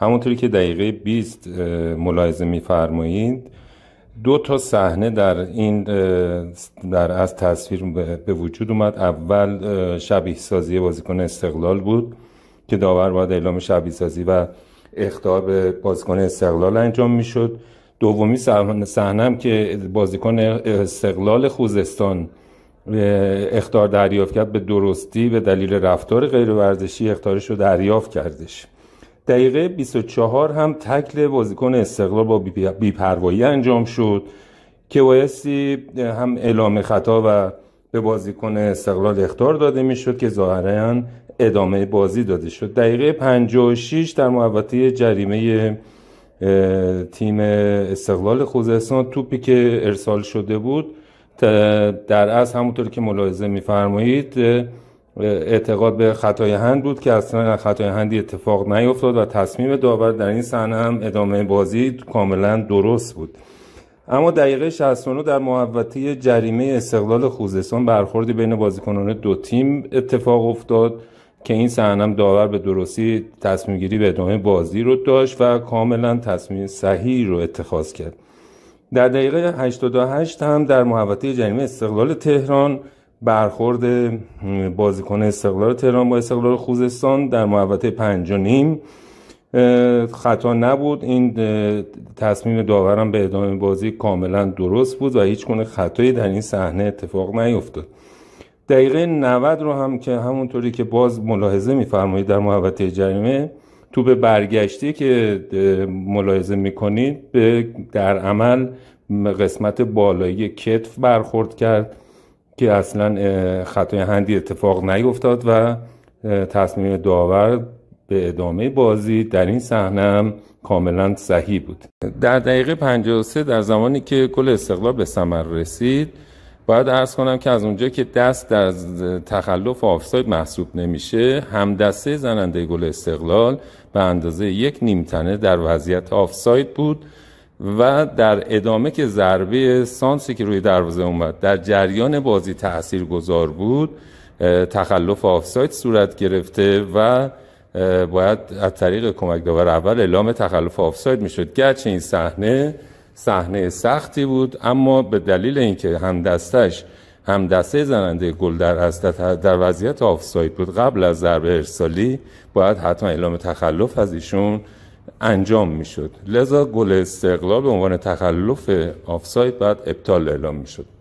همونطوری که دقیقه 20 ملاحظه میفرمایید دو تا صحنه در این در از تصویر به وجود اومد اول شبیه سازی بازیکن استقلال بود که داور باید اعلام شبیه سازی و اخطار به بازیکن استقلال انجام میشد دومی صحنه هم که بازیکن استقلال خوزستان اختار دریافت کرد به درستی به دلیل رفتار غیر ورزشی اختارش رو دریافت کردش دقیقه 24 هم تکل بازیکن استقلال با بیپروایی انجام شد که بایستی هم اعلام خطا و به بازیکن استقلال اختار داده میشد که ظاهرا ادامه بازی داده شد دقیقه 56 در محوطه جریمه تیم استقلال خوزستان توپی که ارسال شده بود در از همونطور که ملاحظه میفرمایید اعتقاد به خطای هند بود که اصلا خطای هندی اتفاق نیفتاد و تصمیم داور در این صحنه هم ادامه بازی کاملا درست بود اما دقیقه 69 در محوطه جریمه استقلال خوزستان برخوردی بین بازیکنان دو تیم اتفاق افتاد که این صحنه داور به درستی تصمیم گیری به ادامه بازی رو داشت و کاملا تصمیم صحیح رو اتخاذ کرد در دقیقه 88 هم در محوطه جریمه استقلال تهران برخورد بازیکن استقلال تهران با استقلال خوزستان در محوطه پنج و نیم خطا نبود این تصمیم داورم به ادامه بازی کاملا درست بود و هیچ گونه خطایی در این صحنه اتفاق نیفتاد دقیقه 90 رو هم که همونطوری که باز ملاحظه میفرمایید در محوطه جریمه تو به برگشتی که ملاحظه میکنید در عمل قسمت بالایی کتف برخورد کرد که اصلا خطای هندی اتفاق نیفتاد و تصمیم داور به ادامه بازی در این صحنه کاملا صحیح بود در دقیقه 53 در زمانی که گل استقلال به ثمر رسید باید ارز کنم که از اونجا که دست در تخلف آفساید محسوب نمیشه هم دسته زننده گل استقلال به اندازه یک نیمتنه در وضعیت آفساید بود و در ادامه که ضربه سانسی که روی دروازه اومد در جریان بازی تأثیر گذار بود تخلف آفساید صورت گرفته و باید از طریق کمک داور اول اعلام تخلف آفساید میشد گرچه این صحنه صحنه سختی بود اما به دلیل اینکه هم دستش هم دسته زننده گل در در وضعیت آفساید بود قبل از ضربه ارسالی باید حتما اعلام تخلف از ایشون انجام میشد لذا گل استقلال به عنوان تخلف آفساید بعد ابطال اعلام میشد